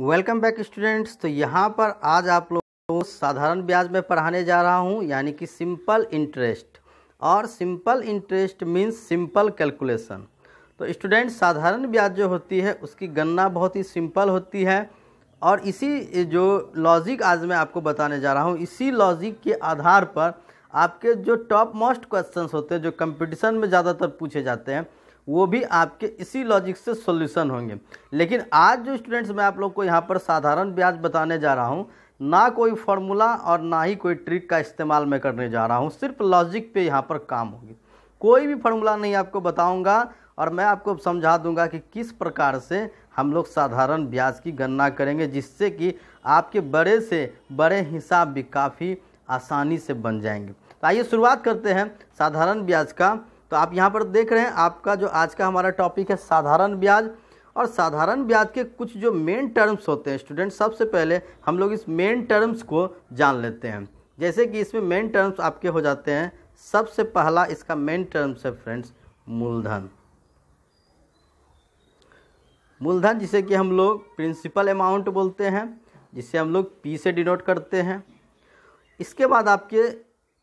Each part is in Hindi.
वेलकम बैक स्टूडेंट्स तो यहाँ पर आज आप लोग को साधारण ब्याज में पढ़ाने जा रहा हूँ यानी कि सिंपल इंटरेस्ट और simple interest means simple calculation तो स्टूडेंट साधारण ब्याज जो होती है उसकी गणना बहुत ही सिंपल होती है और इसी जो लॉजिक आज मैं आपको बताने जा रहा हूँ इसी लॉजिक के आधार पर आपके जो टॉप मोस्ट क्वेश्चन होते हैं जो कंपटीशन में ज़्यादातर पूछे जाते हैं वो भी आपके इसी लॉजिक से सॉल्यूशन होंगे लेकिन आज जो स्टूडेंट्स मैं आप लोग को यहाँ पर साधारण ब्याज बताने जा रहा हूँ ना कोई फॉर्मूला और ना ही कोई ट्रिक का इस्तेमाल मैं करने जा रहा हूँ सिर्फ लॉजिक पे यहाँ पर काम होगी कोई भी फॉर्मूला नहीं आपको बताऊँगा और मैं आपको समझा दूंगा कि किस प्रकार से हम लोग साधारण ब्याज की गणना करेंगे जिससे कि आपके बड़े से बड़े हिसाब भी काफ़ी आसानी से बन जाएंगे तो आइए शुरुआत करते हैं साधारण ब्याज का तो आप यहाँ पर देख रहे हैं आपका जो आज का हमारा टॉपिक है साधारण ब्याज और साधारण ब्याज के कुछ जो मेन टर्म्स होते हैं स्टूडेंट सबसे पहले हम लोग इस मेन टर्म्स को जान लेते हैं जैसे कि इसमें मेन टर्म्स आपके हो जाते हैं सबसे पहला इसका मेन टर्म्स है फ्रेंड्स मूलधन मूलधन जिसे कि हम लोग प्रिंसिपल अमाउंट बोलते हैं जिसे हम लोग पी से डिनोट करते हैं इसके बाद आपके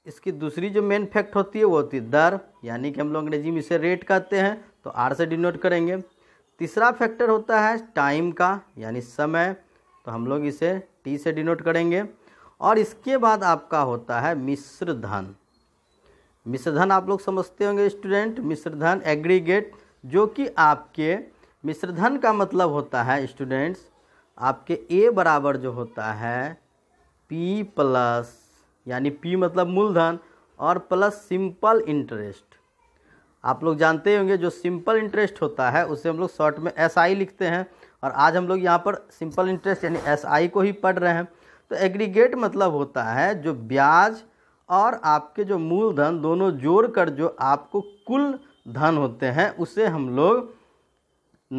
इसकी दूसरी जो मेन फैक्ट होती है वो होती है दर यानी कि हम लोग अंग्रेजी में इसे रेट कहते हैं तो आर से डिनोट करेंगे तीसरा फैक्टर होता है टाइम का यानी समय तो हम लोग इसे टी से डिनोट करेंगे और इसके बाद आपका होता है मिश्र धन मिश्र धन आप लोग समझते होंगे स्टूडेंट मिश्र धन एग्रीगेट जो कि आपके मिश्र धन का मतलब होता है स्टूडेंट्स आपके ए बराबर जो होता है पी प्लस यानी पी मतलब मूलधन और प्लस सिंपल इंटरेस्ट आप लोग जानते होंगे जो सिंपल इंटरेस्ट होता है उसे हम लोग शॉर्ट में एस आई लिखते हैं और आज हम लोग यहाँ पर सिंपल इंटरेस्ट यानी एस आई को ही पढ़ रहे हैं तो एग्रीगेट मतलब होता है जो ब्याज और आपके जो मूलधन दोनों जोड़ कर जो आपको कुल धन होते हैं उसे हम लोग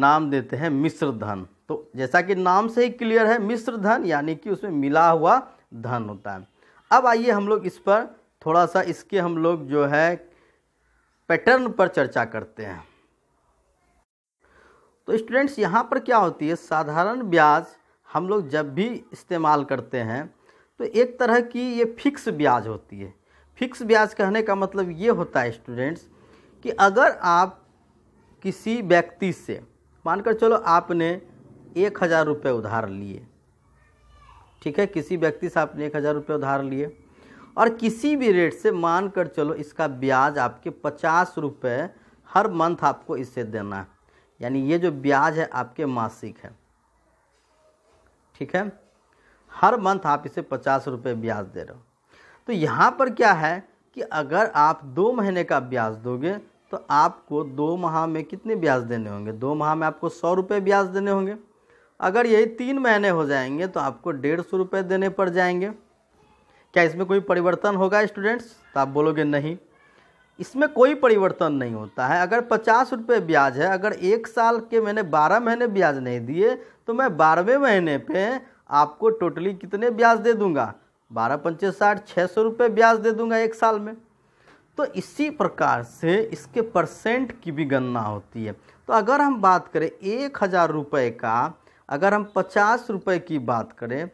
नाम देते हैं मिश्र धन तो जैसा कि नाम से ही क्लियर है मिश्र धन यानी कि उसमें मिला हुआ धन होता है अब आइए हम लोग इस पर थोड़ा सा इसके हम लोग जो है पैटर्न पर चर्चा करते हैं तो स्टूडेंट्स यहाँ पर क्या होती है साधारण ब्याज हम लोग जब भी इस्तेमाल करते हैं तो एक तरह की ये फिक्स ब्याज होती है फिक्स ब्याज कहने का मतलब ये होता है स्टूडेंट्स कि अगर आप किसी व्यक्ति से मानकर चलो आपने एक हज़ार रुपये उधार लिए ठीक है किसी व्यक्ति से आपने एक हज़ार रुपये उधार लिए और किसी भी रेट से मान कर चलो इसका ब्याज आपके पचास रुपये हर मंथ आपको इसे देना है यानी ये जो ब्याज है आपके मासिक है ठीक है हर मंथ आप इसे पचास रुपये ब्याज दे रहे हो तो यहाँ पर क्या है कि अगर आप दो महीने का ब्याज दोगे तो आपको दो माह में कितने ब्याज देने होंगे दो माह में आपको सौ रुपये ब्याज देने होंगे अगर यही तीन महीने हो जाएंगे तो आपको डेढ़ सौ रुपये देने पड़ जाएंगे क्या इसमें कोई परिवर्तन होगा स्टूडेंट्स तो आप बोलोगे नहीं इसमें कोई परिवर्तन नहीं होता है अगर पचास रुपये ब्याज है अगर एक साल के मैंने बारह महीने ब्याज नहीं दिए तो मैं बारहवें महीने पे आपको टोटली कितने ब्याज दे दूंगा बारह पंचे साठ छः सौ रुपये ब्याज दे दूंगा एक साल में तो इसी प्रकार से इसके परसेंट की भी गणना होती है तो अगर हम बात करें एक हज़ार रुपये का अगर हम पचास रुपये की बात करें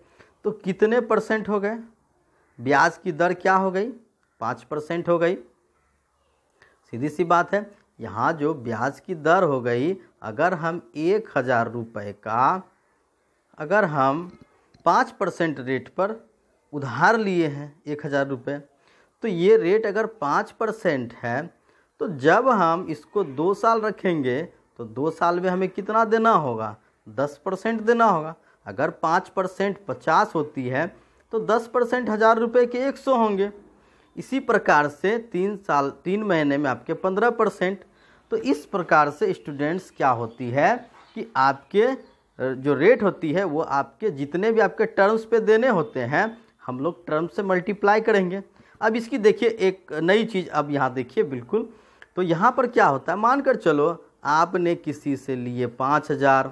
तो कितने परसेंट हो गए ब्याज की दर क्या हो गई पाँच परसेंट हो गई सीधी सी बात है यहाँ जो ब्याज की दर हो गई अगर हम एक हज़ार रुपये का अगर हम पाँच परसेंट रेट पर उधार लिए हैं एक हज़ार रुपये तो ये रेट अगर पाँच परसेंट है तो जब हम इसको दो साल रखेंगे तो दो साल में हमें कितना देना होगा दस परसेंट देना होगा अगर पाँच परसेंट पचास होती है तो दस परसेंट हज़ार रुपये के एक सौ होंगे इसी प्रकार से तीन साल तीन महीने में आपके पंद्रह परसेंट तो इस प्रकार से स्टूडेंट्स क्या होती है कि आपके जो रेट होती है वो आपके जितने भी आपके टर्म्स पे देने होते हैं हम लोग टर्म्स से मल्टीप्लाई करेंगे अब इसकी देखिए एक नई चीज़ अब यहाँ देखिए बिल्कुल तो यहाँ पर क्या होता है मान कर चलो आपने किसी से लिए पाँच हज़ार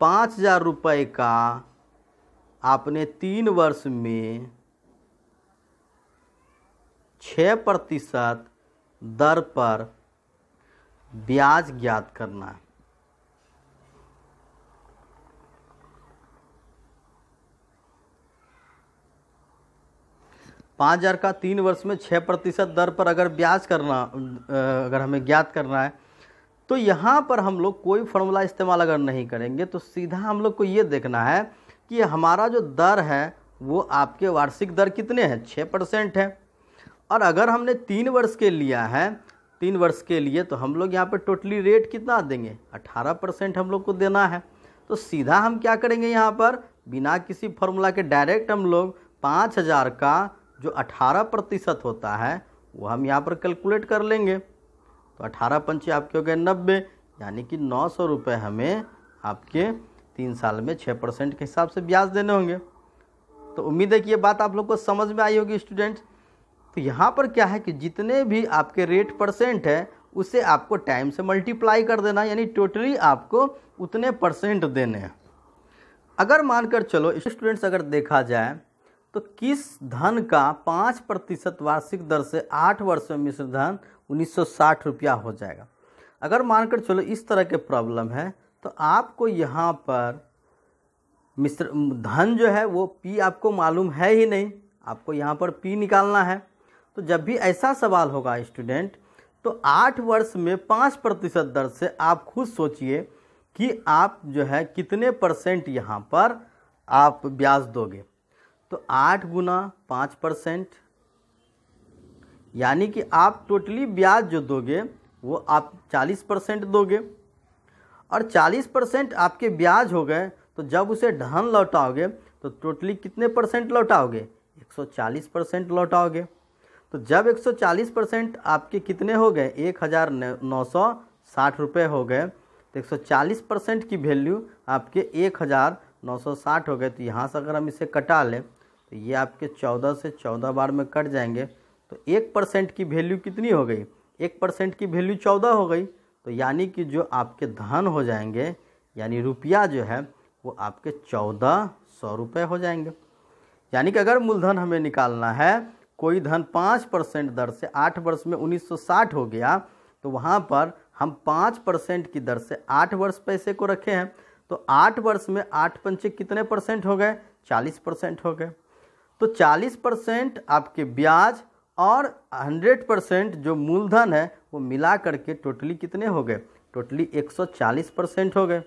पाँच हज़ार रुपये का आपने तीन वर्ष में छः प्रतिशत दर पर ब्याज ज्ञात करना है पाँच हज़ार का तीन वर्ष में छः प्रतिशत दर पर अगर ब्याज करना अगर हमें ज्ञात करना है तो यहाँ पर हम लोग कोई फार्मूला इस्तेमाल अगर नहीं करेंगे तो सीधा हम लोग को ये देखना है कि हमारा जो दर है वो आपके वार्षिक दर कितने हैं छः परसेंट है और अगर हमने तीन वर्ष के लिया है तीन वर्ष के लिए तो हम लोग यहाँ पर टोटली रेट कितना देंगे अठारह परसेंट हम लोग को देना है तो सीधा हम क्या करेंगे यहाँ पर बिना किसी फार्मूला के डायरेक्ट हम लोग पाँच हज़ार का जो अट्ठारह प्रतिशत होता है वो हम यहाँ पर कैलकुलेट कर लेंगे तो अठारह पंचे आपके हो गए नब्बे यानी कि नौ सौ रुपये हमें आपके तीन साल में छः परसेंट के हिसाब से ब्याज देने होंगे तो उम्मीद है कि ये बात आप लोग को समझ में आई होगी स्टूडेंट्स तो यहाँ पर क्या है कि जितने भी आपके रेट परसेंट है उसे आपको टाइम से मल्टीप्लाई कर देना यानी टोटली आपको उतने परसेंट देने हैं अगर मानकर चलो स्टूडेंट्स अगर देखा जाए तो किस धन का पाँच प्रतिशत वार्षिक दर से आठ वर्ष में मिश्र धन उन्नीस रुपया हो जाएगा अगर मानकर चलो इस तरह के प्रॉब्लम है तो आपको यहाँ पर मिस्र धन जो है वो पी आपको मालूम है ही नहीं आपको यहाँ पर पी निकालना है तो जब भी ऐसा सवाल होगा स्टूडेंट तो आठ वर्ष में पाँच प्रतिशत दर से आप खुद सोचिए कि आप जो है कितने परसेंट यहाँ पर आप ब्याज दोगे तो आठ गुना पाँच परसेंट यानी कि आप टोटली ब्याज जो दोगे वो आप 40 परसेंट दोगे और 40 परसेंट आपके ब्याज हो गए तो जब उसे धन लौटाओगे तो टोटली कितने परसेंट लौटाओगे 140 परसेंट लौटाओगे तो जब 140 परसेंट आपके कितने हो गए एक हज़ार नौ सौ साठ रुपये हो गए तो 140 परसेंट की वैल्यू आपके एक हज़ार नौ सौ साठ हो गए तो यहाँ से अगर हम इसे कटा लें तो ये आपके चौदह से चौदह बार में कट जाएंगे तो एक परसेंट की वैल्यू कितनी हो गई एक परसेंट की वैल्यू चौदह हो गई तो यानी कि जो आपके धन हो जाएंगे यानी रुपया जो है वो आपके चौदह सौ रुपये हो जाएंगे यानी कि अगर मूलधन हमें निकालना है कोई धन पाँच परसेंट दर से आठ वर्ष में उन्नीस सौ साठ हो गया तो वहाँ पर हम पाँच परसेंट की दर से आठ वर्ष पैसे को रखे हैं तो आठ वर्ष में आठ पंचे कितने परसेंट हो गए चालीस परसेंट हो गए तो चालीस परसेंट आपके ब्याज और 100 परसेंट जो मूलधन है वो मिला करके टोटली कितने हो गए टोटली 140 परसेंट हो गए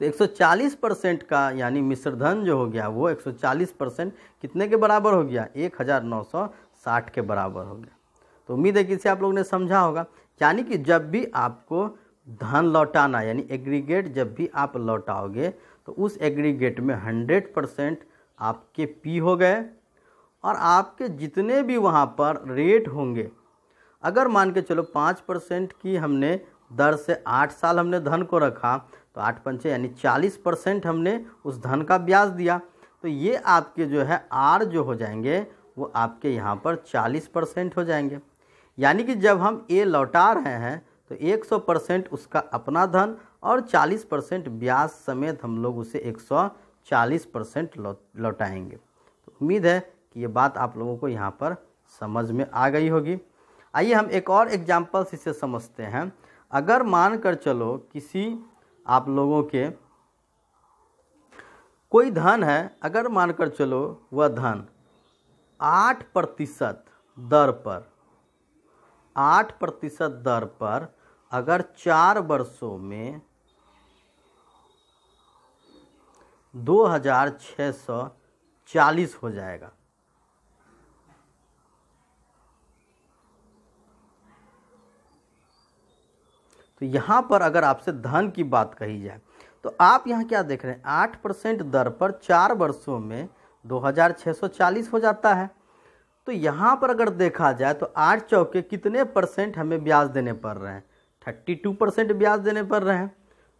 तो 140 परसेंट का यानी मिश्रधन जो हो गया वो 140 परसेंट कितने के बराबर हो गया 1960 के बराबर हो गया तो उम्मीद है कि इसे आप लोगों ने समझा होगा यानी कि जब भी आपको धन लौटाना यानी एग्रीगेट जब भी आप लौटाओगे तो उस एग्रीगेट में 100 परसेंट आपके पी हो गए और आपके जितने भी वहाँ पर रेट होंगे अगर मान के चलो पाँच परसेंट की हमने दर से आठ साल हमने धन को रखा तो आठ पंचे यानी चालीस परसेंट हमने उस धन का ब्याज दिया तो ये आपके जो है आर जो हो जाएंगे वो आपके यहाँ पर चालीस परसेंट हो जाएंगे यानी कि जब हम ए लौटा रहे हैं तो एक सौ परसेंट उसका अपना धन और चालीस परसेंट ब्याज समेत हम लोग उसे एक सौ चालीस परसेंट लौटाएंगे तो उम्मीद है कि ये बात आप लोगों को यहाँ पर समझ में आ गई होगी आइए हम एक और एग्जाम्पल इसे समझते हैं अगर मान कर चलो किसी आप लोगों के कोई धन है अगर मान कर चलो वह धन आठ प्रतिशत दर पर आठ प्रतिशत दर पर अगर चार वर्षों में दो हजार छः सौ चालीस हो जाएगा तो यहाँ पर अगर आपसे धन की बात कही जाए तो आप यहाँ क्या देख रहे हैं आठ परसेंट दर पर चार वर्षों में 2640 हो जाता है तो यहाँ पर अगर देखा जाए तो आठ चौके कितने परसेंट हमें ब्याज देने पड़ रहे हैं थर्टी टू परसेंट ब्याज देने पड़ रहे हैं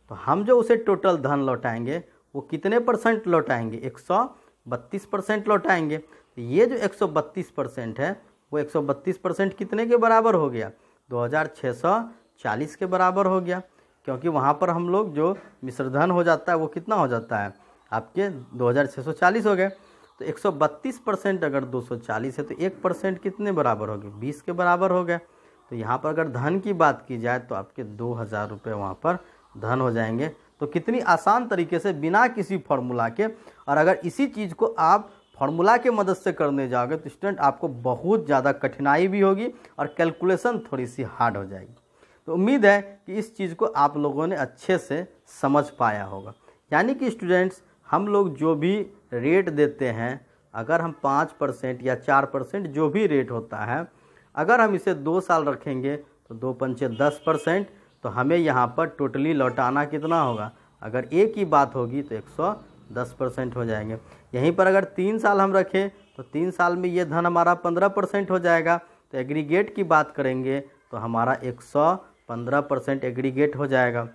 तो हम जो उसे टोटल धन लौटाएंगे वो कितने परसेंट लौटाएंगे एक सौ बत्तीस परसेंट लौटाएंगे तो ये जो एक सौ बत्तीस परसेंट है वो एक सौ बत्तीस परसेंट कितने के बराबर हो गया दो हज़ार छः सौ चालीस के बराबर हो गया क्योंकि वहाँ पर हम लोग जो मिश्रधन हो जाता है वो कितना हो जाता है आपके चालीस हो गए तो 132 परसेंट अगर 240 है तो एक परसेंट कितने बराबर हो गए बीस के बराबर हो गए तो यहाँ पर अगर धन की बात की जाए तो आपके दो हज़ार रुपये वहाँ पर धन हो जाएंगे तो कितनी आसान तरीके से बिना किसी फॉर्मूला के और अगर इसी चीज़ को आप फॉर्मूला के मदद से करने जाओगे तो स्टूडेंट आपको बहुत ज़्यादा कठिनाई भी होगी और कैलकुलेशन थोड़ी सी हार्ड हो जाएगी तो उम्मीद है कि इस चीज़ को आप लोगों ने अच्छे से समझ पाया होगा यानी कि स्टूडेंट्स हम लोग जो भी रेट देते हैं अगर हम पाँच परसेंट या चार परसेंट जो भी रेट होता है अगर हम इसे दो साल रखेंगे तो दो पंचे दस परसेंट तो हमें यहाँ पर टोटली लौटाना कितना होगा अगर एक ही बात होगी तो एक सौ दस परसेंट हो जाएंगे यहीं पर अगर तीन साल हम रखें तो तीन साल में ये धन हमारा पंद्रह परसेंट हो जाएगा तो एग्रीगेट की बात करेंगे तो हमारा एक सौ पंद्रह परसेंट एग्रीगेट हो जाएगा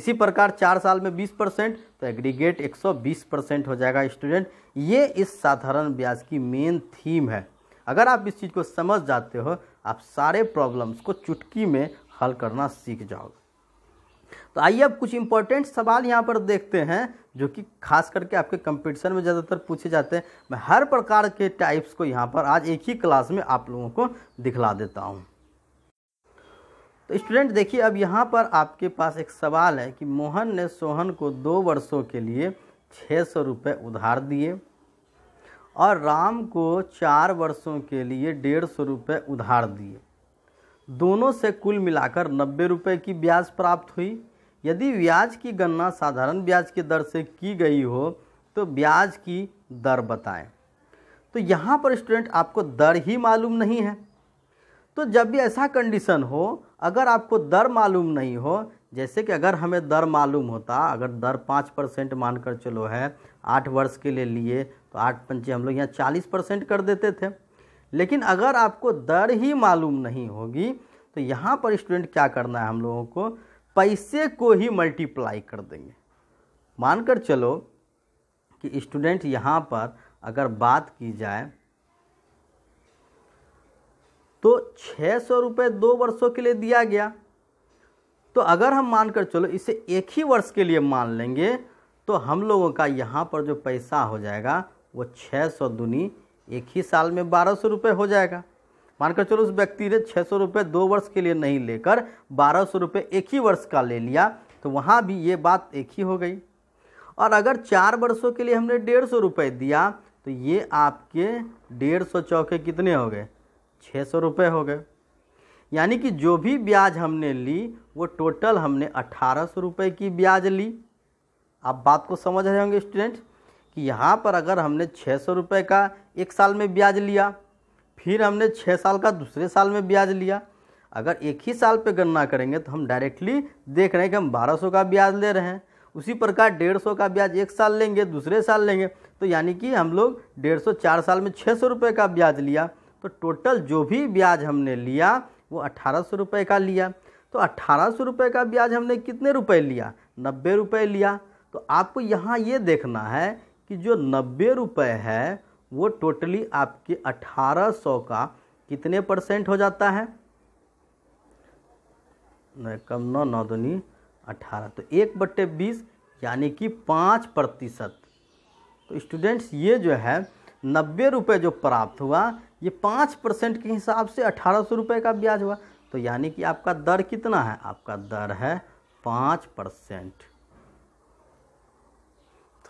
इसी प्रकार चार साल में बीस परसेंट तो एग्रीगेट एक सौ बीस परसेंट हो जाएगा स्टूडेंट ये इस साधारण ब्याज की मेन थीम है अगर आप इस चीज़ को समझ जाते हो आप सारे प्रॉब्लम्स को चुटकी में हल करना सीख जाओगे तो आइए अब कुछ इंपॉर्टेंट सवाल यहाँ पर देखते हैं जो कि खास करके आपके कंपटीशन में ज़्यादातर पूछे जाते हैं मैं हर प्रकार के टाइप्स को यहाँ पर आज एक ही क्लास में आप लोगों को दिखला देता हूँ तो स्टूडेंट देखिए अब यहाँ पर आपके पास एक सवाल है कि मोहन ने सोहन को दो वर्षों के लिए छः सौ रुपये उधार दिए और राम को चार वर्षों के लिए डेढ़ सौ रुपये उधार दिए दोनों से कुल मिलाकर नब्बे रुपये की ब्याज प्राप्त हुई यदि ब्याज की गणना साधारण ब्याज की दर से की गई हो तो ब्याज की दर बताएं तो यहाँ पर स्टूडेंट आपको दर ही मालूम नहीं है तो जब भी ऐसा कंडीशन हो अगर आपको दर मालूम नहीं हो जैसे कि अगर हमें दर मालूम होता अगर दर पाँच परसेंट मान कर चलो है आठ वर्ष के लिए लिए तो आठ पंचे हम लोग यहाँ चालीस परसेंट कर देते थे लेकिन अगर आपको दर ही मालूम नहीं होगी तो यहाँ पर स्टूडेंट क्या करना है हम लोगों को पैसे को ही मल्टीप्लाई कर देंगे मान कर चलो कि स्टूडेंट यहाँ पर अगर बात की जाए तो छः सौ रुपये दो वर्षों के लिए दिया गया तो अगर हम मानकर चलो इसे एक ही वर्ष के लिए मान लेंगे तो हम लोगों का यहाँ पर जो पैसा हो जाएगा वो छः सौ दुनी एक ही साल में बारह सौ रुपये हो जाएगा मानकर चलो उस व्यक्ति ने छः सौ रुपये दो वर्ष के लिए नहीं लेकर बारह सौ रुपये एक ही वर्ष का ले लिया तो वहाँ भी ये बात एक ही हो गई और अगर चार वर्षों के लिए हमने डेढ़ सौ रुपये दिया तो ये आपके डेढ़ सौ चौके कितने हो गए छः सौ रुपये हो गए यानी कि जो भी ब्याज हमने ली वो टोटल हमने अठारह सौ रुपये की ब्याज ली आप बात को समझ रहे होंगे स्टूडेंट कि यहाँ पर अगर हमने छः सौ रुपये का एक साल में ब्याज लिया फिर हमने छः साल का दूसरे साल में ब्याज लिया अगर एक ही साल पे गणना करेंगे तो हम डायरेक्टली देख रहे हैं कि हम बारह सौ का ब्याज ले रहे हैं उसी प्रकार डेढ़ सौ का ब्याज एक साल लेंगे दूसरे साल लेंगे तो यानी कि हम लोग डेढ़ सौ चार साल में छः सौ रुपये का ब्याज लिया तो टोटल जो भी ब्याज हमने लिया वो अट्ठारह सौ रुपये का लिया तो अट्ठारह सौ रुपये का ब्याज हमने कितने रुपए लिया नब्बे रुपये लिया तो आपको यहाँ ये देखना है कि जो नब्बे रुपये है वो टोटली आपके अट्ठारह सौ का कितने परसेंट हो जाता है कम नौ नौ दुनी अठारह तो एक बट्टे बीस यानी कि पाँच प्रतिशत तो स्टूडेंट्स ये जो है नब्बे रुपये जो प्राप्त हुआ ये पाँच परसेंट के हिसाब से अठारह सौ रुपये का ब्याज हुआ तो यानी कि आपका दर कितना है आपका दर है पाँच परसेंट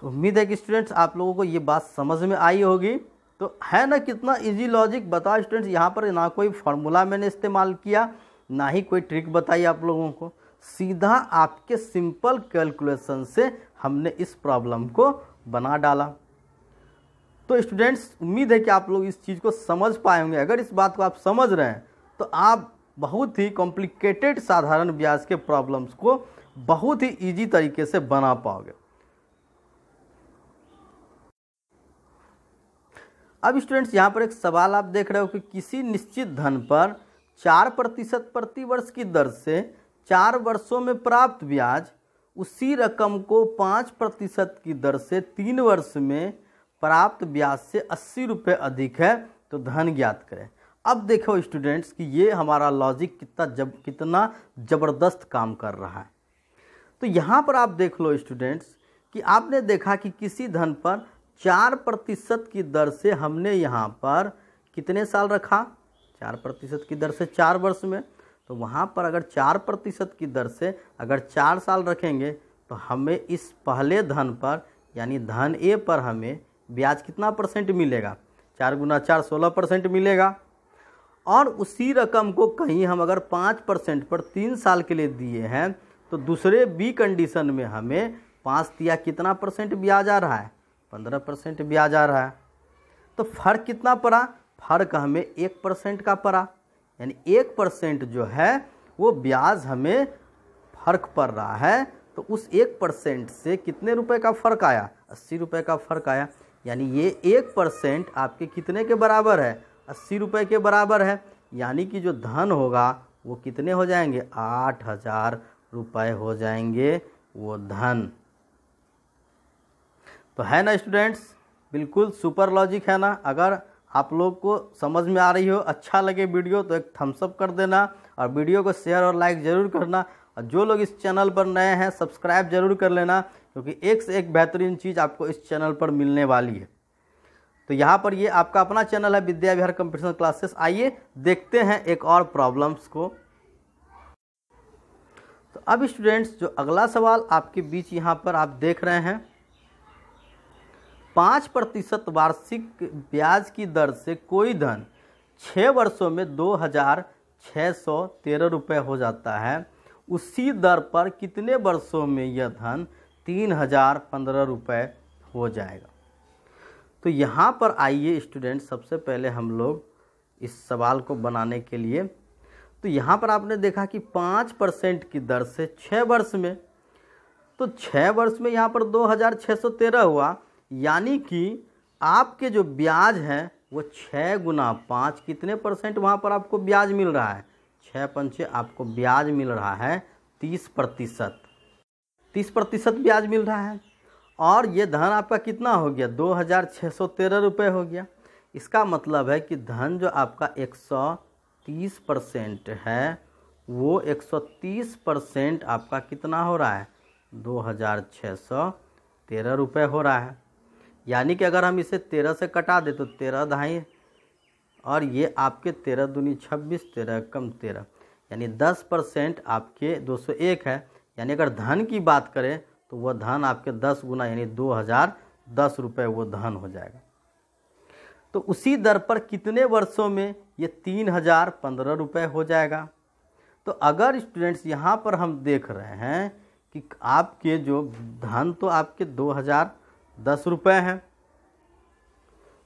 तो उम्मीद है कि स्टूडेंट्स आप लोगों को ये बात समझ में आई होगी तो है ना कितना इजी लॉजिक बताओ स्टूडेंट्स यहाँ पर ना कोई फार्मूला मैंने इस्तेमाल किया ना ही कोई ट्रिक बताई आप लोगों को सीधा आपके सिंपल कैलकुलेशन से हमने इस प्रॉब्लम को बना डाला तो स्टूडेंट्स उम्मीद है कि आप लोग इस चीज़ को समझ पाए होंगे अगर इस बात को आप समझ रहे हैं तो आप बहुत ही कॉम्प्लिकेटेड साधारण ब्याज के प्रॉब्लम्स को बहुत ही इजी तरीके से बना पाओगे अब स्टूडेंट्स यहाँ पर एक सवाल आप देख रहे हो कि किसी निश्चित धन पर चार प्रतिशत प्रतिवर्ष की दर से चार वर्षों में प्राप्त ब्याज उसी रकम को पाँच प्रतिशत की दर से तीन वर्ष में प्राप्त ब्याज से अस्सी रुपये अधिक है तो धन ज्ञात करें अब देखो स्टूडेंट्स कि ये हमारा लॉजिक कितना जब कितना ज़बरदस्त काम कर रहा है तो यहाँ पर आप देख लो स्टूडेंट्स कि आपने देखा कि किसी धन पर चार प्रतिशत की दर से हमने यहाँ पर कितने साल रखा चार प्रतिशत की दर से चार वर्ष में तो वहाँ पर अगर चार प्रतिशत की दर से अगर चार साल रखेंगे तो हमें इस पहले धन पर यानी धन ए पर हमें ब्याज कितना परसेंट मिलेगा चार गुना चार सोलह परसेंट मिलेगा और उसी रकम को कहीं हम अगर पाँच परसेंट पर तीन साल के लिए दिए हैं तो दूसरे बी कंडीशन में हमें पाँच दिया कितना परसेंट ब्याज आ रहा है पंद्रह परसेंट ब्याज आ रहा है तो फ़र्क कितना पड़ा फ़र्क हमें एक परसेंट का पड़ा यानी एक परसेंट जो है वो ब्याज हमें फ़र्क पड़ रहा है तो उस एक परसेंट से कितने रुपए का फ़र्क आया अस्सी रुपए का फ़र्क आया यानी ये एक परसेंट आपके कितने के बराबर है अस्सी रुपये के बराबर है यानी कि जो धन होगा वो कितने हो जाएंगे आठ हज़ार रुपये हो जाएंगे वो धन तो है ना स्टूडेंट्स बिल्कुल सुपर लॉजिक है ना अगर आप लोग को समझ में आ रही हो अच्छा लगे वीडियो तो एक थम्सअप कर देना और वीडियो को शेयर और लाइक ज़रूर करना और जो लोग इस चैनल पर नए हैं सब्सक्राइब जरूर कर लेना क्योंकि एक से एक बेहतरीन चीज़ आपको इस चैनल पर मिलने वाली है तो यहाँ पर ये आपका अपना चैनल है विद्या विहार कंप्यूटेशनल क्लासेस आइए देखते हैं एक और प्रॉब्लम्स को तो अब स्टूडेंट्स जो अगला सवाल आपके बीच यहाँ पर आप देख रहे हैं पाँच प्रतिशत वार्षिक ब्याज की दर से कोई धन छः वर्षों में दो हज़ार छः सौ तेरह रुपये हो जाता है उसी दर पर कितने वर्षों में यह धन तीन हजार पंद्रह रुपये हो जाएगा तो यहाँ पर आइए स्टूडेंट सबसे पहले हम लोग इस सवाल को बनाने के लिए तो यहाँ पर आपने देखा कि पाँच परसेंट की दर से छः वर्ष में तो छः वर्ष में यहाँ पर दो हज़ार छः सौ तेरह हुआ यानी कि आपके जो ब्याज हैं वो छः गुना पाँच कितने परसेंट वहाँ पर आपको ब्याज मिल रहा है छः पंचे आपको ब्याज मिल रहा है तीस प्रतिशत तीस प्रतिशत ब्याज मिल रहा है और ये धन आपका कितना हो गया दो हज़ार छः सौ तेरह रुपये हो गया इसका मतलब है कि धन जो आपका एक सौ तीस परसेंट है वो एक सौ तीस परसेंट आपका कितना हो रहा है दो हज़ार छः सौ तेरह रुपये हो रहा है यानी कि अगर हम इसे तेरह से कटा दें तो तेरह दहाई और ये आपके तेरह दूनी छब्बीस तेरह कम तेरह यानी दस परसेंट आपके दो सौ एक है यानी अगर धन की बात करें तो वह धन आपके दस गुना यानी दो हज़ार दस रुपये वो धन हो जाएगा तो उसी दर पर कितने वर्षों में ये तीन हज़ार पंद्रह रुपये हो जाएगा तो अगर स्टूडेंट्स यहाँ पर हम देख रहे हैं कि आपके जो धन तो आपके दो हज़ार दस रुपये हैं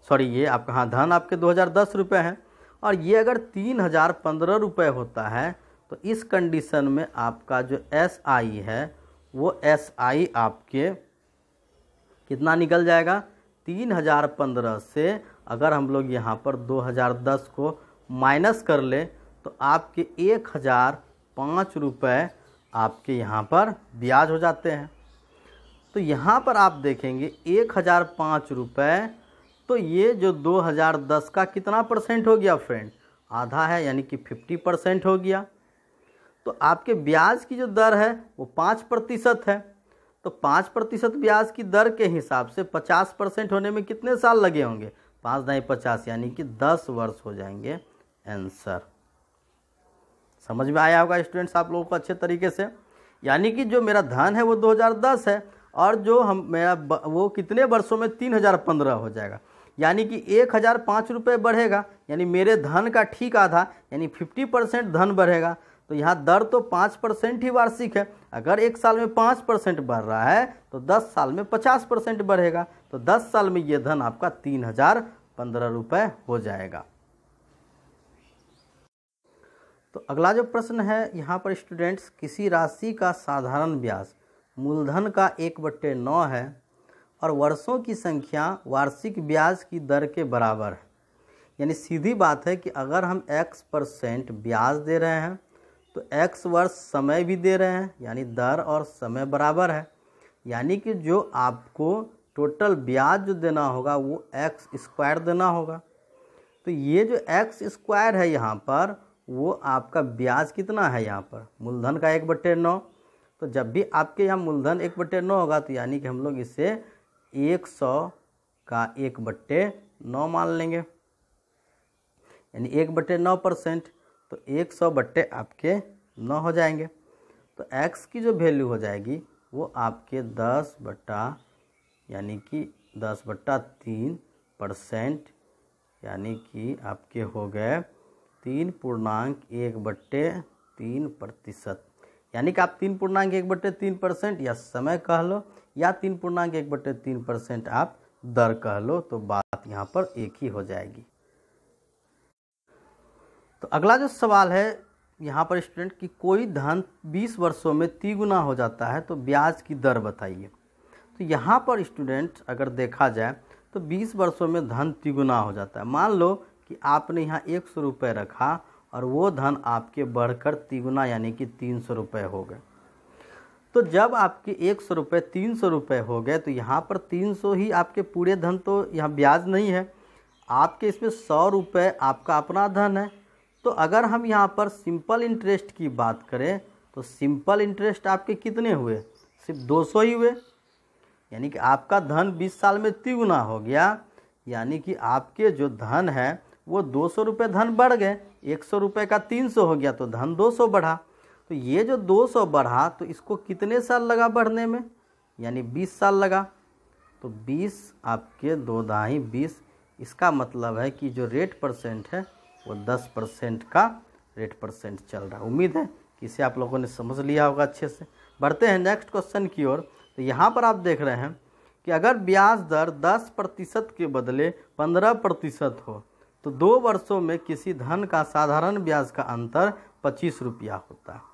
सॉरी ये आपका हाँ धन आपके दो हज़ार दस रुपये हैं और ये अगर तीन हज़ार पंद्रह रुपये होता है तो इस कंडीशन में आपका जो एस आई है वो एस आई आपके कितना निकल जाएगा तीन हज़ार पंद्रह से अगर हम लोग यहाँ पर दो हज़ार दस को माइनस कर ले तो आपके एक हज़ार पाँच रुपये आपके यहाँ पर ब्याज हो जाते हैं तो यहाँ पर आप देखेंगे एक हज़ार पाँच रुपये तो ये जो 2010 का कितना परसेंट हो गया फ्रेंड आधा है यानी कि 50 परसेंट हो गया तो आपके ब्याज की जो दर है वो पाँच प्रतिशत है तो पाँच प्रतिशत ब्याज की दर के हिसाब से पचास परसेंट होने में कितने साल लगे होंगे पाँच दाई पचास यानी कि दस वर्ष हो जाएंगे आंसर समझ में आया होगा स्टूडेंट्स आप लोगों को अच्छे तरीके से यानी कि जो मेरा धन है वो दो है और जो हम मेरा वो कितने वर्षों में पंद्रह हो जाएगा यानी कि एक हज़ार पाँच रुपये बढ़ेगा यानी मेरे धन का ठीक आधा यानी फिफ्टी परसेंट धन बढ़ेगा तो यहाँ दर तो पाँच परसेंट ही वार्षिक है अगर एक साल में पाँच परसेंट बढ़ रहा है तो दस साल में पचास परसेंट बढ़ेगा तो दस साल में ये धन आपका तीन हज़ार पंद्रह रुपये हो जाएगा तो अगला जो प्रश्न है यहाँ पर स्टूडेंट्स किसी राशि का साधारण ब्याज मूलधन का एक बट्टे नौ है और वर्षों की संख्या वार्षिक ब्याज की दर के बराबर है यानी सीधी बात है कि अगर हम x परसेंट ब्याज दे रहे हैं तो x वर्ष समय भी दे रहे हैं यानी दर और समय बराबर है यानी कि जो आपको टोटल ब्याज जो देना होगा वो एक्स स्क्वायर देना होगा तो ये जो एक्स स्क्वायर है यहाँ पर वो आपका ब्याज कितना है यहाँ पर मूलधन का एक बटे नौ तो जब भी आपके यहाँ मूलधन एक बटे नौ होगा तो यानी कि हम लोग इसे एक सौ का एक बट्टे नौ मान लेंगे यानी एक बट्टे नौ परसेंट तो एक सौ बट्टे आपके नौ हो जाएंगे तो एक्स की जो वैल्यू हो जाएगी वो आपके दस बट्टा यानी कि दस बट्टा तीन परसेंट यानी कि आपके हो गए तीन पूर्णांक एक बट्टे तीन प्रतिशत यानी कि आप तीन पूर्णांक एक बट्टे तीन परसेंट या समय कह लो या तीन पूर्णांक एक बटे तीन परसेंट आप दर कह लो तो बात यहाँ पर एक ही हो जाएगी तो अगला जो सवाल है यहाँ पर स्टूडेंट कि कोई धन 20 वर्षों में तिगुना हो जाता है तो ब्याज की दर बताइए तो यहाँ पर स्टूडेंट अगर देखा जाए तो 20 वर्षों में धन तिगुना हो जाता है मान लो कि आपने यहाँ एक सौ रुपये रखा और वो धन आपके बढ़कर तिगुना यानी कि तीन सौ रुपये हो गए तो जब आपके एक सौ रुपये तीन सौ रुपये हो गए तो यहाँ पर तीन सौ ही आपके पूरे धन तो यहाँ ब्याज नहीं है आपके इसमें सौ रुपये आपका अपना धन है तो अगर हम यहाँ पर सिंपल इंटरेस्ट की बात करें तो सिंपल इंटरेस्ट आपके कितने हुए सिर्फ दो सौ ही हुए यानी कि आपका धन बीस साल में तिगुना हो गया यानी कि आपके जो धन है वो दो सौ रुपये धन बढ़ गए एक सौ रुपये का तीन सौ हो गया तो धन दो सौ बढ़ा तो ये जो 200 बढ़ा तो इसको कितने साल लगा बढ़ने में यानी 20 साल लगा तो 20 आपके दो दहाई बीस इसका मतलब है कि जो रेट परसेंट है वो 10 परसेंट का रेट परसेंट चल रहा है उम्मीद है कि इसे आप लोगों ने समझ लिया होगा अच्छे से बढ़ते हैं नेक्स्ट क्वेश्चन की ओर तो यहाँ पर आप देख रहे हैं कि अगर ब्याज दर 10 प्रतिशत के बदले 15 प्रतिशत हो तो दो वर्षों में किसी धन का साधारण ब्याज का अंतर पच्चीस रुपया होता है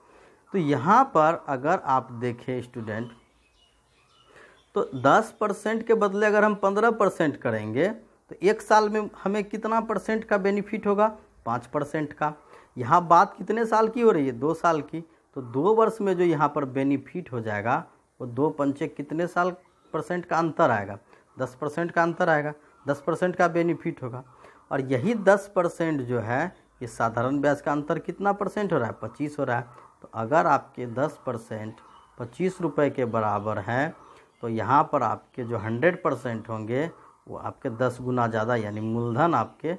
तो यहाँ पर अगर आप देखें स्टूडेंट तो 10 परसेंट के बदले अगर हम 15 परसेंट करेंगे तो एक साल में हमें कितना परसेंट का बेनिफिट होगा पाँच परसेंट का यहाँ बात कितने साल की हो रही है दो साल की तो दो वर्ष में जो यहाँ पर बेनिफिट हो जाएगा वो दो पंचे कितने साल परसेंट का अंतर आएगा दस परसेंट का अंतर आएगा दस परसेंट का बेनिफिट होगा और यही दस परसेंट जो है ये साधारण ब्याज का अंतर कितना परसेंट हो रहा है पच्चीस हो रहा है तो अगर आपके 10 परसेंट पच्चीस रुपये के बराबर हैं तो यहाँ पर आपके जो 100 परसेंट होंगे वो आपके 10 गुना ज़्यादा यानी मूलधन आपके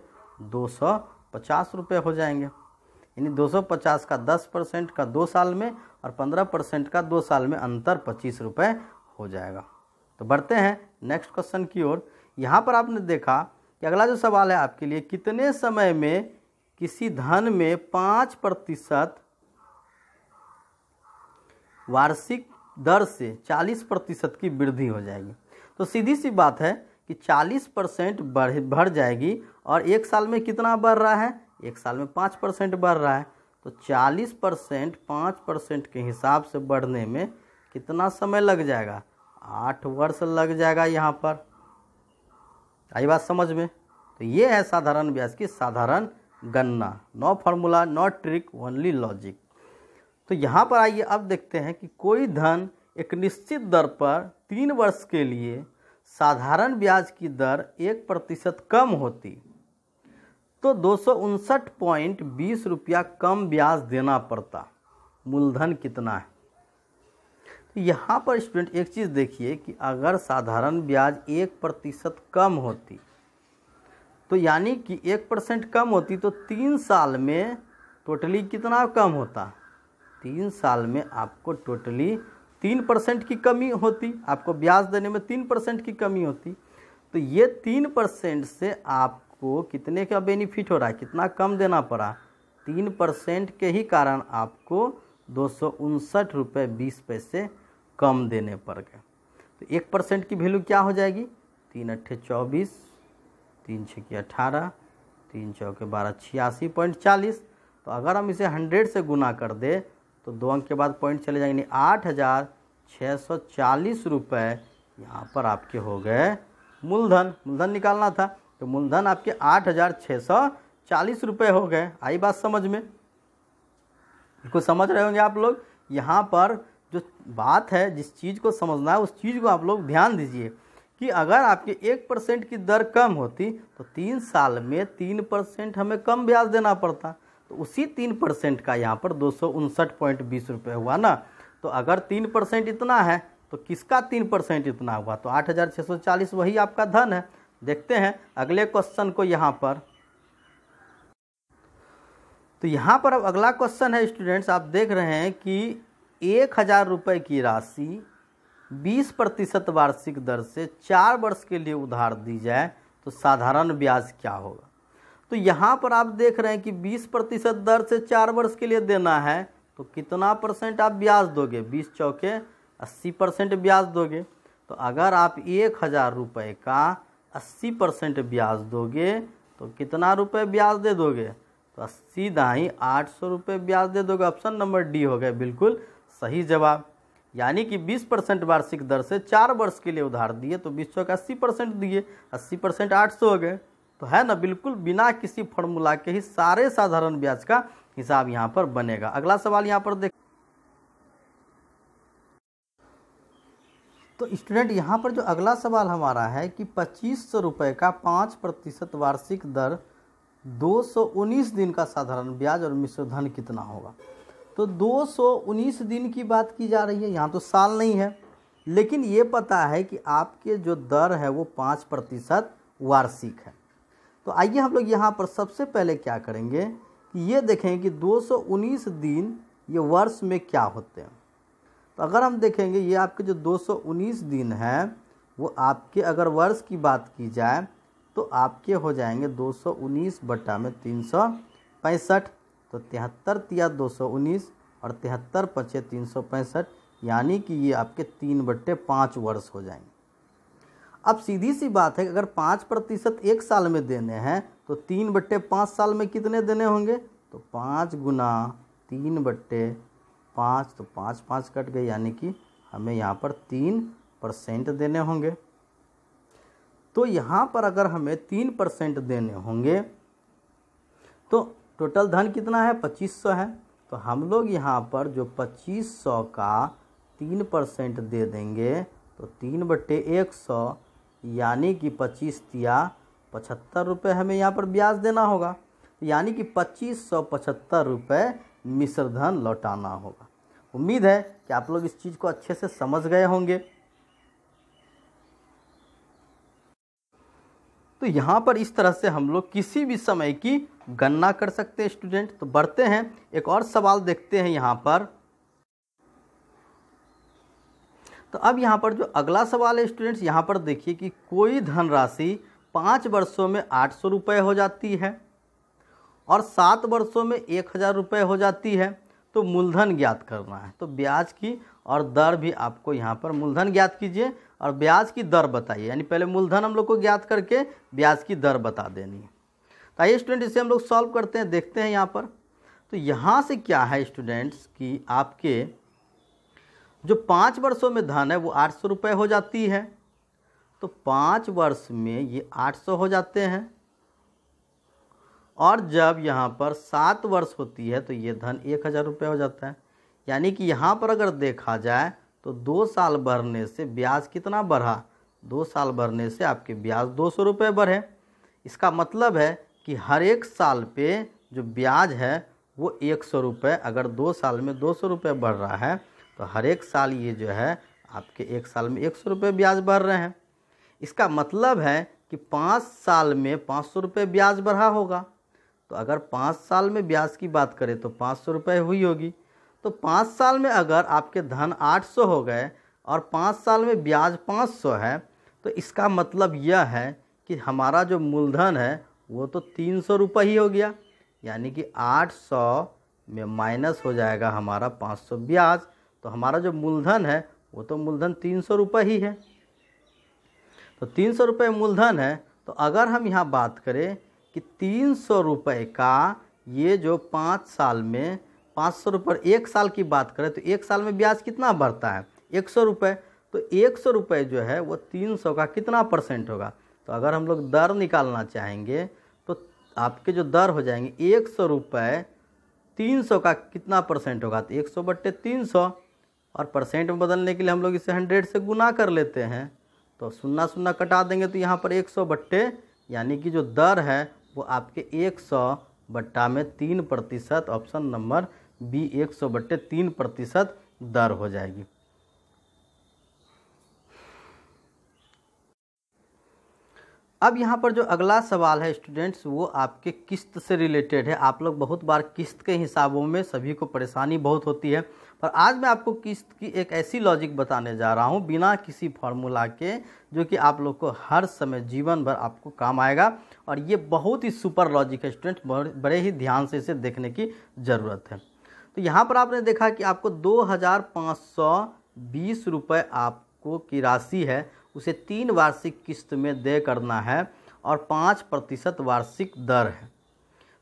250 रुपये हो जाएंगे यानी 250 का 10 परसेंट का दो साल में और 15 परसेंट का दो साल में अंतर पच्चीस रुपये हो जाएगा तो बढ़ते हैं नेक्स्ट क्वेश्चन की ओर यहाँ पर आपने देखा कि अगला जो सवाल है आपके लिए कितने समय में किसी धन में पाँच प्रतिशत वार्षिक दर से 40 प्रतिशत की वृद्धि हो जाएगी तो सीधी सी बात है कि 40 परसेंट बढ़ बढ़ जाएगी और एक साल में कितना बढ़ रहा है एक साल में पाँच परसेंट बढ़ रहा है तो 40 परसेंट पाँच परसेंट के हिसाब से बढ़ने में कितना समय लग जाएगा आठ वर्ष लग जाएगा यहाँ पर आई बात समझ में तो ये है साधारण ब्याज की साधारण गन्ना no formula no trick only logic तो यहाँ पर आइए अब देखते हैं कि कोई धन एक निश्चित दर पर तीन वर्ष के लिए साधारण ब्याज की दर एक प्रतिशत कम होती तो दो सौ उनसठ पॉइंट बीस रुपया कम ब्याज देना पड़ता मूलधन कितना है तो यहाँ पर स्टूडेंट एक चीज़ देखिए कि अगर साधारण ब्याज एक प्रतिशत कम होती तो यानी कि एक परसेंट कम होती तो तीन साल में टोटली कितना कम होता तीन साल में आपको टोटली तीन परसेंट की कमी होती आपको ब्याज देने में तीन परसेंट की कमी होती तो ये तीन परसेंट से आपको कितने का बेनिफिट हो रहा है कितना कम देना पड़ा तीन परसेंट के ही कारण आपको दो सौ उनसठ रुपये बीस पैसे कम देने पड़ गए तो एक परसेंट की वैल्यू क्या हो जाएगी तीन अट्ठे चौबीस तीन छः की अठारह तीन चौके बारह छियासी पॉइंट चालीस तो अगर हम इसे हंड्रेड से गुना कर दे तो दो अंक के बाद पॉइंट चले जाएंगे आठ हज़ार छः सौ चालीस रुपये यहाँ पर आपके हो गए मूलधन मूलधन निकालना था तो मूलधन आपके आठ हज़ार छः सौ चालीस रुपये हो गए आई बात समझ में इसको समझ रहे होंगे आप लोग यहाँ पर जो बात है जिस चीज़ को समझना है उस चीज़ को आप लोग ध्यान दीजिए कि अगर आपके एक परसेंट की दर कम होती तो तीन साल में तीन परसेंट हमें कम ब्याज देना पड़ता तो उसी तीन परसेंट का यहाँ पर दो सौ उनसठ पॉइंट बीस रुपये हुआ ना तो अगर तीन परसेंट इतना है तो किसका तीन परसेंट इतना हुआ तो आठ हज़ार छः सौ चालीस वही आपका धन है देखते हैं अगले क्वेश्चन को यहाँ पर तो यहाँ पर अब अगला क्वेश्चन है स्टूडेंट्स आप देख रहे हैं कि एक हज़ार रुपये की राशि बीस प्रतिशत वार्षिक दर से चार वर्ष के लिए उधार दी जाए तो साधारण ब्याज क्या होगा तो यहाँ पर आप देख रहे हैं कि 20 प्रतिशत दर से चार वर्ष के लिए देना है तो कितना परसेंट आप ब्याज दोगे 20 चौके 80 परसेंट ब्याज दोगे तो अगर आप एक हज़ार रुपये का 80 परसेंट ब्याज दोगे तो कितना रुपये ब्याज दे दोगे तो अस्सी दाई आठ सौ रुपये ब्याज दे दोगे ऑप्शन नंबर डी हो गया बिल्कुल सही जवाब यानी कि 20 परसेंट वार्षिक दर से चार वर्ष के लिए उधार दिए तो बीस सौ का अस्सी परसेंट दिए अस्सी परसेंट आठ सौ हो गए तो है ना बिल्कुल बिना किसी फॉर्मूला के ही सारे साधारण ब्याज का हिसाब यहाँ पर बनेगा अगला सवाल यहाँ पर देख तो स्टूडेंट यहाँ पर जो अगला सवाल हमारा है कि पच्चीस सौ रुपये का पाँच प्रतिशत वार्षिक दर 219 दिन का साधारण ब्याज और मिश्रधन कितना होगा तो 219 दिन की बात की जा रही है यहाँ तो साल नहीं है लेकिन ये पता है कि आपके जो दर है वो पाँच प्रतिशत वार्षिक है तो आइए हम लोग यहाँ पर सबसे पहले क्या करेंगे कि ये देखें कि 219 दिन ये वर्ष में क्या होते हैं तो अगर हम देखेंगे ये आपके जो 219 दिन हैं वो आपके अगर वर्ष की बात की जाए तो आपके हो जाएंगे 219 बटा में तीन तो तिहत्तर तिया 219 और तिहत्तर पचे तीन यानी कि ये आपके तीन बट्टे पाँच वर्ष हो जाएंगे अब सीधी सी बात है कि अगर पाँच प्रतिशत एक साल में देने हैं तो तीन बट्टे पाँच साल में कितने देने होंगे तो पाँच गुना तीन बट्टे पाँच तो पाँच पाँच कट गए यानी कि हमें यहाँ पर तीन परसेंट देने होंगे तो यहाँ पर अगर हमें तीन परसेंट देने होंगे तो टोटल धन कितना है पच्चीस सौ है तो हम लोग यहाँ पर जो पच्चीस सौ का तीन परसेंट दे देंगे तो तीन बट्टे एक सौ यानी कि पच्चीस तिया पचहत्तर रुपये हमें यहाँ पर ब्याज देना होगा यानी कि पच्चीस सौ पचहत्तर रुपये मिश्रधन लौटाना होगा उम्मीद है कि आप लोग इस चीज़ को अच्छे से समझ गए होंगे तो यहाँ पर इस तरह से हम लोग किसी भी समय की गणना कर सकते हैं स्टूडेंट तो बढ़ते हैं एक और सवाल देखते हैं यहाँ पर तो अब यहाँ पर जो अगला सवाल है स्टूडेंट्स यहाँ पर देखिए कि कोई धनराशि पाँच वर्षों में आठ सौ रुपये हो जाती है और सात वर्षों में एक हज़ार रुपये हो जाती है तो मूलधन ज्ञात करना है तो ब्याज की और दर भी आपको यहाँ पर मूलधन ज्ञात कीजिए और ब्याज की दर बताइए यानी पहले मूलधन हम लोग को ज्ञात करके ब्याज की दर बता देनी है तो आइए स्टूडेंट इसे हम लोग सॉल्व करते हैं देखते हैं यहाँ पर तो यहाँ से क्या है स्टूडेंट्स कि आपके जो पाँच वर्षों में धन है वो आठ सौ रुपये हो जाती है तो पाँच वर्ष में ये आठ सौ हो जाते हैं और जब यहाँ पर सात वर्ष होती है तो ये धन एक हज़ार रुपये हो जाता है यानी कि यहाँ पर अगर देखा जाए तो दो साल बढ़ने से ब्याज कितना बढ़ा दो साल बढ़ने से आपके ब्याज दो सौ रुपये बढ़े इसका मतलब है कि हर एक साल पे जो ब्याज है वो एक सौ रुपये अगर दो साल में दो सौ रुपये बढ़ रहा है तो हर एक साल ये जो है आपके एक साल में एक सौ रुपये ब्याज बढ़ रहे हैं इसका मतलब है कि पाँच साल में पाँच सौ रुपये ब्याज बढ़ा होगा तो अगर पाँच साल में ब्याज की बात करें तो पाँच सौ रुपये हुई होगी तो पाँच साल में अगर आपके धन आठ सौ हो गए और पाँच साल में ब्याज पाँच सौ है तो इसका मतलब यह है कि हमारा जो मूलधन है वो तो तीन सौ रुपये ही हो गया यानी कि आठ सौ में माइनस हो जाएगा हमारा पाँच सौ ब्याज तो हमारा जो मूलधन है वो तो मूलधन तीन सौ रुपये ही है तो तीन सौ रुपये मूलधन है तो अगर हम यहाँ बात करें कि तीन सौ रुपये का ये जो पाँच साल में पाँच सौ रुपये एक साल की बात करें तो एक साल में ब्याज कितना बढ़ता है एक सौ रुपये तो एक सौ रुपये जो है वो तीन सौ का कितना परसेंट होगा तो अगर हम लोग दर निकालना चाहेंगे तो आपके जो दर हो जाएंगे एक सौ रुपये तीन सौ का कितना परसेंट होगा तो एक सौ बट्टे तीन सौ और परसेंट में बदलने के लिए हम लोग इसे हंड्रेड से गुना कर लेते हैं तो सुन्ना सुन्ना कटा देंगे तो यहाँ पर एक सौ बट्टे यानी कि जो दर है वो आपके एक सौ बट्टा में तीन प्रतिशत ऑप्शन नंबर बी एक सौ बट्टे तीन प्रतिशत दर हो जाएगी अब यहाँ पर जो अगला सवाल है स्टूडेंट्स वो आपके किस्त से रिलेटेड है आप लोग बहुत बार किस्त के हिसाबों में सभी को परेशानी बहुत होती है पर आज मैं आपको किस्त की एक ऐसी लॉजिक बताने जा रहा हूँ बिना किसी फॉर्मूला के जो कि आप लोग को हर समय जीवन भर आपको काम आएगा और ये बहुत ही सुपर लॉजिक है स्टूडेंट बड़े ही ध्यान से इसे देखने की ज़रूरत है तो यहाँ पर आपने देखा कि आपको दो हज़ार पाँच सौ बीस रुपये आपको की राशि है उसे तीन वार्षिक किस्त में दे करना है और पाँच प्रतिशत वार्षिक दर है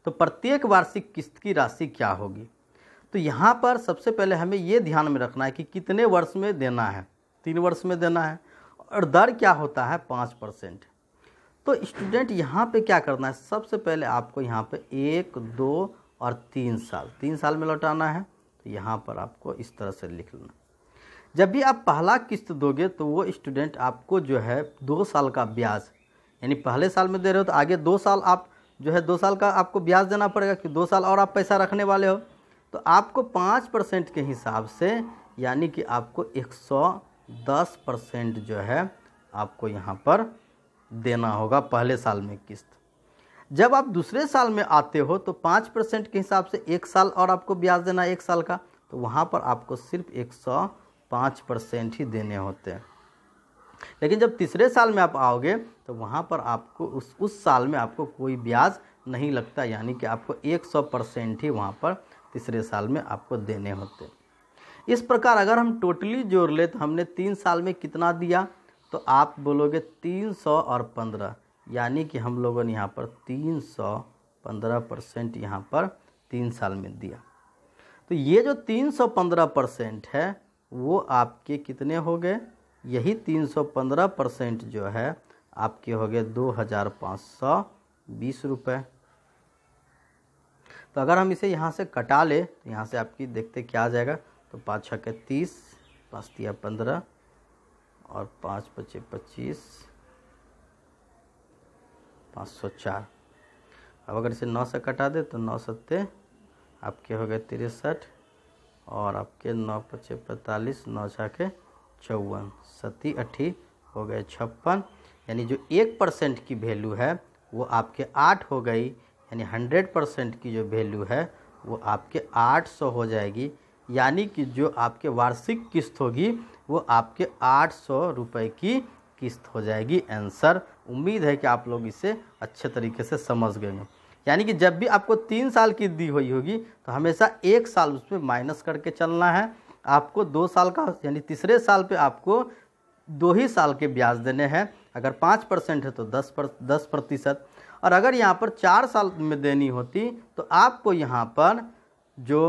तो प्रत्येक वार्षिक किस्त की राशि क्या होगी तो यहाँ पर सबसे पहले हमें ये ध्यान में रखना है कि कितने वर्ष में देना है तीन वर्ष में देना है और दर क्या होता है पाँच परसेंट तो स्टूडेंट यहाँ पे क्या करना है सबसे पहले आपको यहाँ पे एक दो और तीन साल तीन साल में लौटाना है तो यहाँ पर आपको इस तरह से लिख लेना जब भी आप पहला किस्त दोगे तो वो स्टूडेंट आपको जो है दो साल का ब्याज यानी पहले साल में दे रहे हो तो आगे दो साल आप जो है दो साल का आपको ब्याज देना पड़ेगा कि दो साल और आप पैसा रखने वाले हो तो आपको पाँच परसेंट के हिसाब से यानी कि आपको एक सौ दस परसेंट जो है आपको यहाँ पर देना होगा पहले साल में किस्त जब आप दूसरे साल में आते हो तो पाँच परसेंट के हिसाब से एक साल और आपको ब्याज देना है एक साल का तो वहाँ पर आपको सिर्फ एक सौ पाँच परसेंट ही देने होते हैं लेकिन जब तीसरे साल में आप आओगे तो वहाँ पर आपको उस उस साल में आपको कोई ब्याज नहीं लगता यानी कि आपको एक सौ परसेंट ही वहाँ पर तीसरे साल में आपको देने होते इस प्रकार अगर हम टोटली जोड़ ले तो हमने तीन साल में कितना दिया तो आप बोलोगे तीन सौ और पंद्रह यानी कि हम लोगों ने यहाँ पर तीन सौ पंद्रह परसेंट यहाँ पर तीन साल में दिया तो ये जो तीन सौ पंद्रह परसेंट है वो आपके कितने हो गए यही तीन सौ पंद्रह परसेंट जो है आपके हो गए दो हज़ार पाँच सौ बीस रुपये तो अगर हम इसे यहाँ से कटा ले तो यहाँ से आपकी देखते क्या आ जाएगा तो पाँच छः के तीस पाँच तिया पंद्रह और पाँच पच्चीस पच्चीस पाँच सौ चार अब अगर इसे नौ से कटा दे तो नौ सत्ते आपके हो गए तिरसठ और आपके नौ पचे पैंतालीस नौ छः के चौवन सती अट्ठी हो गए छप्पन यानी जो एक परसेंट की वैल्यू है वो आपके आठ हो गई यानी हंड्रेड परसेंट की जो वैल्यू है वो आपके आठ सौ हो जाएगी यानी कि जो आपके वार्षिक किस्त होगी वो आपके आठ सौ रुपये की किस्त हो जाएगी आंसर उम्मीद है कि आप लोग इसे अच्छे तरीके से समझ गए हैं यानी कि जब भी आपको तीन साल की दी हुई होगी तो हमेशा एक साल उसमें माइनस करके चलना है आपको दो साल का यानी तीसरे साल पे आपको दो ही साल के ब्याज देने हैं अगर पाँच परसेंट है तो दस पर दस प्रतिशत और अगर यहाँ पर चार साल में देनी होती तो आपको यहाँ पर जो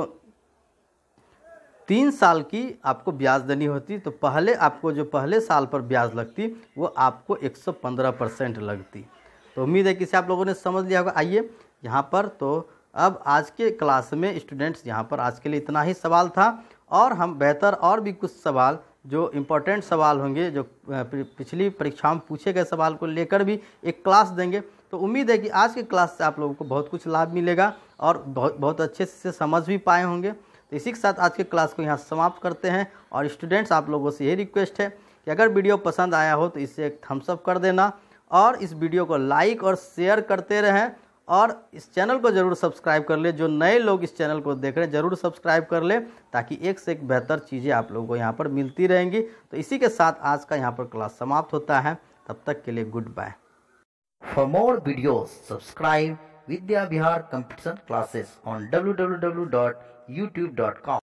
तीन साल की आपको ब्याज देनी होती तो पहले आपको जो पहले साल पर ब्याज लगती वो आपको 115 परसेंट लगती तो उम्मीद है कि इसे आप लोगों ने समझ लिया होगा आइए यहाँ पर तो अब आज के क्लास में स्टूडेंट्स यहाँ पर आज के लिए इतना ही सवाल था और हम बेहतर और भी कुछ सवाल जो इम्पोर्टेंट सवाल होंगे जो पिछली परीक्षाओं में पूछे गए सवाल को लेकर भी एक क्लास देंगे तो उम्मीद है कि आज के क्लास से आप लोगों को बहुत कुछ लाभ मिलेगा और बहुत बहुत अच्छे से समझ भी पाए होंगे तो इसी के साथ आज के क्लास को यहाँ समाप्त करते हैं और स्टूडेंट्स आप लोगों से ये रिक्वेस्ट है कि अगर वीडियो पसंद आया हो तो इसे एक थम्सअप कर देना और इस वीडियो को लाइक और शेयर करते रहें और इस चैनल को ज़रूर सब्सक्राइब कर ले जो नए लोग इस चैनल को देख रहे हैं ज़रूर सब्सक्राइब कर ले ताकि एक से एक बेहतर चीज़ें आप लोगों को यहाँ पर मिलती रहेंगी तो इसी के साथ आज का यहाँ पर क्लास समाप्त होता है तब तक के लिए goodbye For more videos, subscribe Vidya Bihar competition classes on www.youtube.com.